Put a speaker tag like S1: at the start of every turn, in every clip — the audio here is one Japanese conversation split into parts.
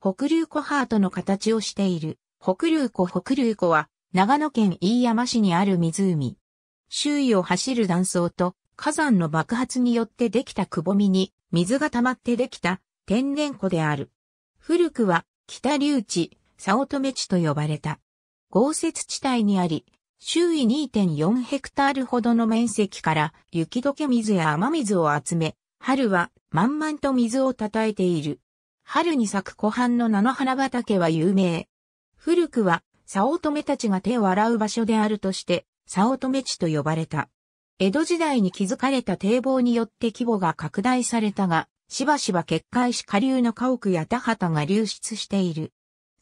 S1: 北竜湖ハートの形をしている。北竜湖北竜湖は長野県飯山市にある湖。周囲を走る断層と火山の爆発によってできたくぼみに水が溜まってできた天然湖である。古くは北竜地、早乙女地と呼ばれた。豪雪地帯にあり、周囲2.4ヘクタールほどの面積から雪解け水や雨水を集め、春は満々と水をたたえている。春に咲く湖畔の菜の花畑は有名。古くは、早乙女たちが手を洗う場所であるとして、早乙女地と呼ばれた。江戸時代に築かれた堤防によって規模が拡大されたが、しばしば決壊し下流の家屋や田畑が流出している。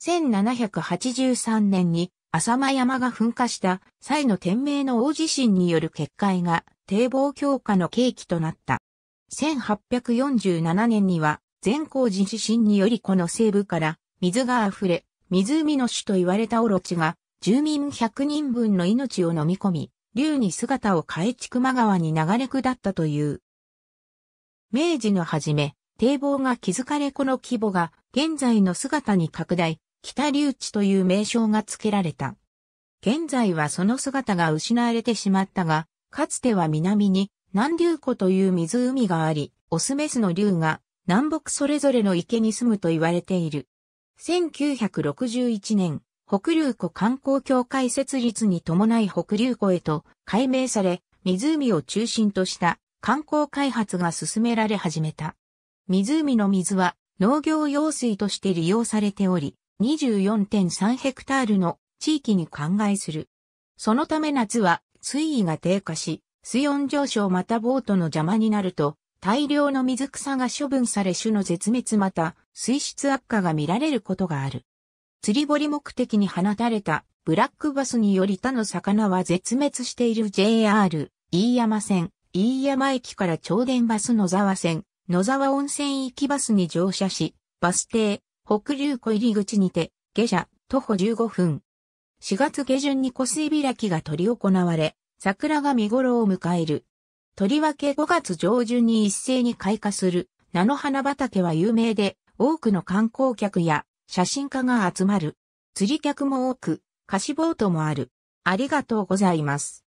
S1: 1783年に浅間山が噴火した際の天明の大地震による決壊が堤防強化の契機となった。1847年には善光寺地震によりこの西部から水が溢れ、湖の主と言われたオロチが、住民100人分の命を飲み込み、竜に姿を変え千曲川に流れ下ったという。明治の初め、堤防が築かれこの規模が現在の姿に拡大、北竜地という名称が付けられた。現在はその姿が失われてしまったが、かつては南に南竜湖という湖があり、オスメスの竜が南北それぞれの池に住むと言われている。1961年、北流湖観光協会設立に伴い北流湖へと改名され、湖を中心とした観光開発が進められ始めた。湖の水は農業用水として利用されており、24.3ヘクタールの地域に灌漑する。そのため夏は水位が低下し、水温上昇またボートの邪魔になると、大量の水草が処分され種の絶滅また水質悪化が見られることがある。釣り堀目的に放たれたブラックバスにより他の魚は絶滅している JR 飯山線、飯山駅から超電バス野沢線、野沢温泉行きバスに乗車し、バス停、北流湖入り口にて、下車、徒歩15分。4月下旬に湖水開きが取り行われ、桜が見頃を迎える。とりわけ5月上旬に一斉に開花する、菜の花畑は有名で、多くの観光客や写真家が集まる。釣り客も多く、貸しボートもある。ありがとうございます。